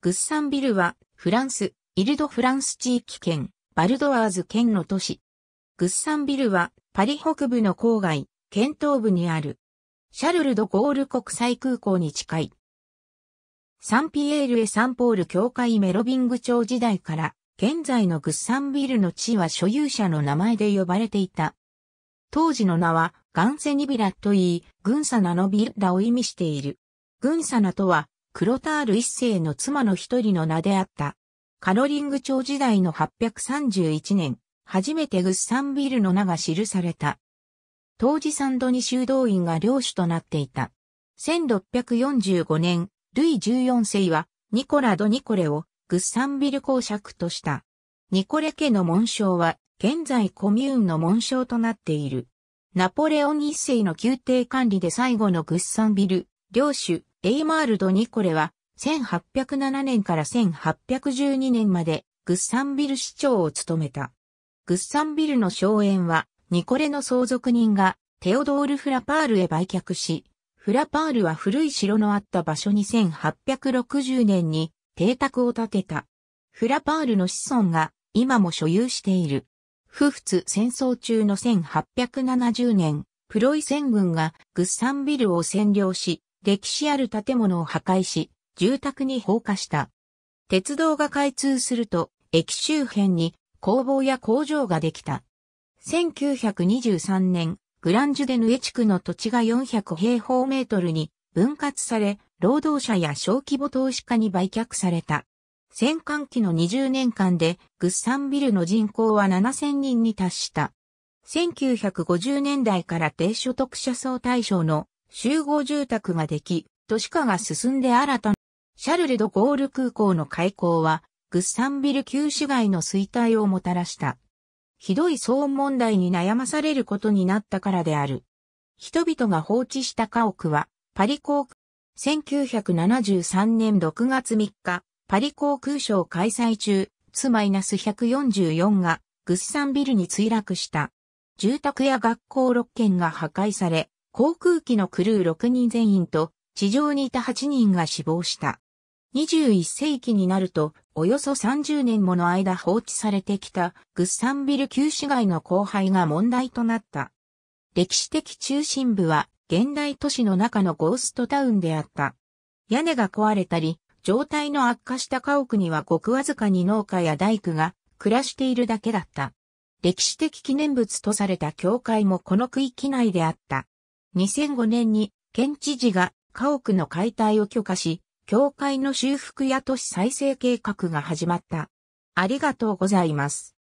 グッサンビルは、フランス、イルド・フランス地域圏、バルドワーズ県の都市。グッサンビルは、パリ北部の郊外、県東部にある。シャルル・ド・ゴール国際空港に近い。サンピエール・エ・サンポール教会メロビング町時代から、現在のグッサンビルの地は所有者の名前で呼ばれていた。当時の名は、ガンセニビラといい、グンサナのビラダを意味している。グンサナとは、クロタール一世の妻の一人の名であった。カロリング朝時代の831年、初めてグッサンビルの名が記された。当時サンドニ修道院が領主となっていた。1645年、ルイ14世はニコラ・ド・ニコレをグッサンビル公爵とした。ニコレ家の紋章は現在コミューンの紋章となっている。ナポレオン一世の宮廷管理で最後のグッサンビル、領主、エイマールド・ニコレは、1807年から1812年まで、グッサンビル市長を務めた。グッサンビルの荘園は、ニコレの相続人が、テオドール・フラパールへ売却し、フラパールは古い城のあった場所に1860年に邸宅を建てた。フラパールの子孫が今も所有している。夫婦戦争中の1870年、プロイセン軍がグッサンビルを占領し、歴史ある建物を破壊し、住宅に放火した。鉄道が開通すると、駅周辺に工房や工場ができた。1923年、グランジュデヌエ地区の土地が400平方メートルに分割され、労働者や小規模投資家に売却された。戦艦期の20年間でグッサンビルの人口は7000人に達した。1950年代から低所得者層対象の集合住宅ができ、都市化が進んで新たなシャルル・ド・ゴール空港の開港は、グッサンビル旧市街の衰退をもたらした。ひどい騒音問題に悩まされることになったからである。人々が放置した家屋は、パリ航空、1973年6月3日、パリ航空ショー開催中、ツマイナス144が、グッサンビルに墜落した。住宅や学校6軒が破壊され、航空機のクルー6人全員と地上にいた8人が死亡した。21世紀になると、およそ30年もの間放置されてきたグッサンビル旧市街の荒廃が問題となった。歴史的中心部は現代都市の中のゴーストタウンであった。屋根が壊れたり、状態の悪化した家屋にはごくわずかに農家や大工が暮らしているだけだった。歴史的記念物とされた教会もこの区域内であった。2005年に県知事が家屋の解体を許可し、教会の修復や都市再生計画が始まった。ありがとうございます。